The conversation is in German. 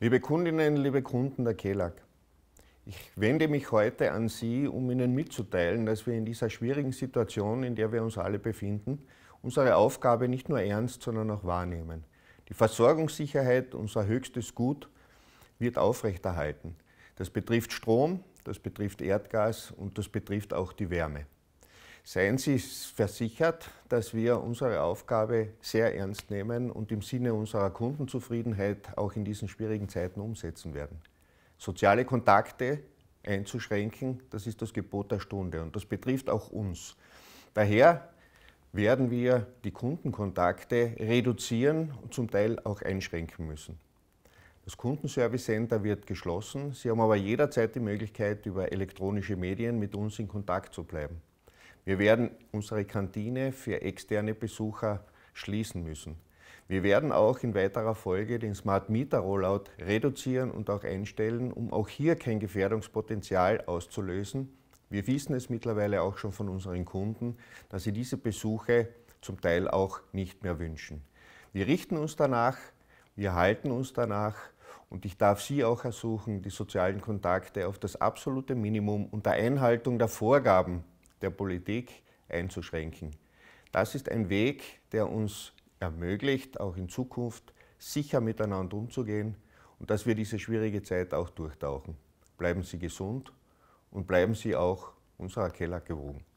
Liebe Kundinnen, liebe Kunden der KELAG, ich wende mich heute an Sie, um Ihnen mitzuteilen, dass wir in dieser schwierigen Situation, in der wir uns alle befinden, unsere Aufgabe nicht nur ernst, sondern auch wahrnehmen. Die Versorgungssicherheit, unser höchstes Gut, wird aufrechterhalten. Das betrifft Strom, das betrifft Erdgas und das betrifft auch die Wärme. Seien Sie versichert, dass wir unsere Aufgabe sehr ernst nehmen und im Sinne unserer Kundenzufriedenheit auch in diesen schwierigen Zeiten umsetzen werden. Soziale Kontakte einzuschränken, das ist das Gebot der Stunde und das betrifft auch uns. Daher werden wir die Kundenkontakte reduzieren und zum Teil auch einschränken müssen. Das Kundenservice Center wird geschlossen. Sie haben aber jederzeit die Möglichkeit, über elektronische Medien mit uns in Kontakt zu bleiben. Wir werden unsere Kantine für externe Besucher schließen müssen. Wir werden auch in weiterer Folge den Smart Meter Rollout reduzieren und auch einstellen, um auch hier kein Gefährdungspotenzial auszulösen. Wir wissen es mittlerweile auch schon von unseren Kunden, dass sie diese Besuche zum Teil auch nicht mehr wünschen. Wir richten uns danach, wir halten uns danach und ich darf Sie auch ersuchen, die sozialen Kontakte auf das absolute Minimum unter Einhaltung der Vorgaben der Politik einzuschränken. Das ist ein Weg, der uns ermöglicht, auch in Zukunft sicher miteinander umzugehen und dass wir diese schwierige Zeit auch durchtauchen. Bleiben Sie gesund und bleiben Sie auch unserer Keller gewogen.